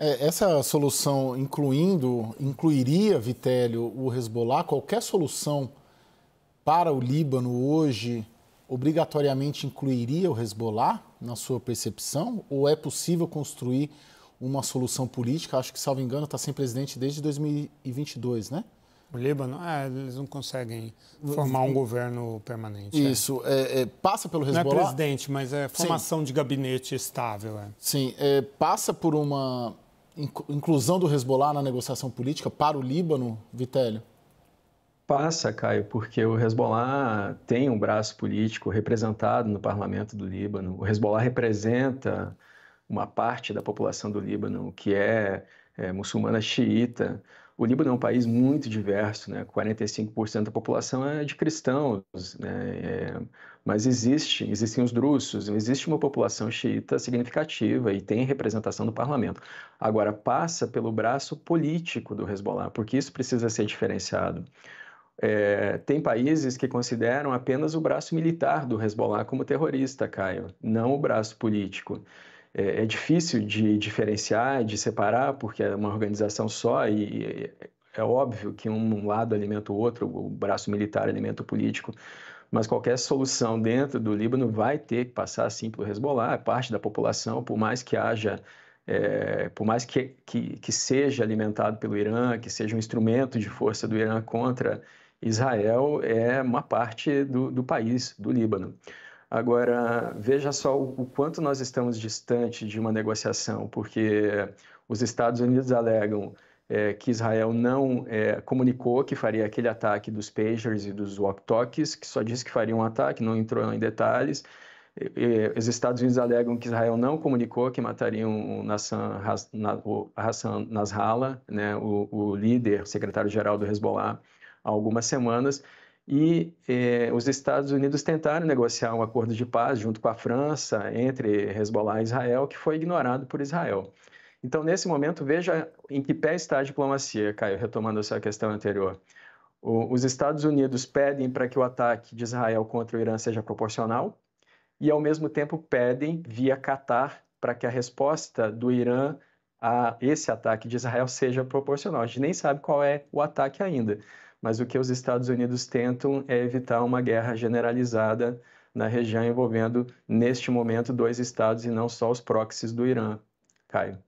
É, essa solução incluindo, incluiria, Vitélio, o Hezbollah, qualquer solução para o Líbano hoje obrigatoriamente incluiria o Hezbollah, na sua percepção? Ou é possível construir uma solução política? Acho que, salvo engano, está sem presidente desde 2022, né? O Líbano, é, eles não conseguem formar um governo permanente. É. Isso, é. É, é, passa pelo Hezbollah... Não é presidente, mas é formação Sim. de gabinete estável. É. Sim, passa por uma inclusão do Hezbollah na negociação política para o Líbano, Vitélio? Passa, Caio, porque o Hezbollah tem um braço político representado no parlamento do Líbano. O Hezbollah representa uma parte da população do Líbano que é, é muçulmana xiita. O Líbano é um país muito diverso, né? 45% da população é de cristãos, né? É, mas existe, existem os drussos, existe uma população xiita significativa e tem representação no parlamento. Agora, passa pelo braço político do Hezbollah, porque isso precisa ser diferenciado. É, tem países que consideram apenas o braço militar do Hezbollah como terrorista, Caio, não o braço político é, é, difícil de diferenciar, de separar, porque é uma organização só e é óbvio que um lado alimenta o outro, o braço militar alimenta o político, mas qualquer solução dentro do Líbano vai ter que passar assim pelo Hezbollah, é parte da população, por mais que haja é, por mais que, que, que, seja alimentado pelo Irã, que seja um instrumento de força do Irã contra Israel, é uma parte do, do país, do Líbano. Agora, veja só o quanto nós estamos distante de uma negociação, porque os Estados Unidos alegam é, que Israel não é, comunicou que faria aquele ataque dos pagers e dos walkie-talkies, que só disse que faria um ataque, não entrou em detalhes. E, e, os Estados Unidos alegam que Israel não comunicou que matariam o Hassan, o Hassan Nasrallah, né, o, o líder, secretário-geral do Hezbollah, há algumas semanas e eh, os Estados Unidos tentaram negociar um acordo de paz junto com a França entre Hezbollah e Israel, que foi ignorado por Israel. Então, nesse momento, veja em que pé está a diplomacia, Caio, retomando a sua questão anterior. O, os Estados Unidos pedem para que o ataque de Israel contra o Irã seja proporcional e, ao mesmo tempo, pedem, via Catar, para que a resposta do Irã a esse ataque de Israel seja proporcional. A gente nem sabe qual é o ataque ainda mas o que os Estados Unidos tentam é evitar uma guerra generalizada na região envolvendo, neste momento, dois estados e não só os próximos do Irã. Caio.